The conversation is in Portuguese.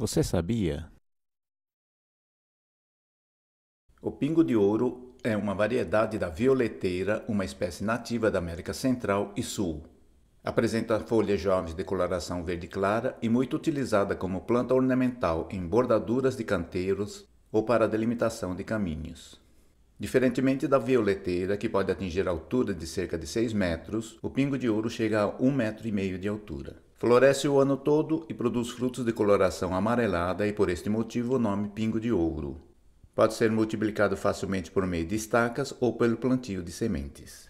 Você sabia? O pingo de ouro é uma variedade da violeteira, uma espécie nativa da América Central e Sul. Apresenta folhas jovens de coloração verde clara e muito utilizada como planta ornamental em bordaduras de canteiros ou para delimitação de caminhos. Diferentemente da violeteira, que pode atingir a altura de cerca de 6 metros, o pingo de ouro chega a 1,5 metro e meio de altura. Floresce o ano todo e produz frutos de coloração amarelada e por este motivo o nome pingo de ouro. Pode ser multiplicado facilmente por meio de estacas ou pelo plantio de sementes.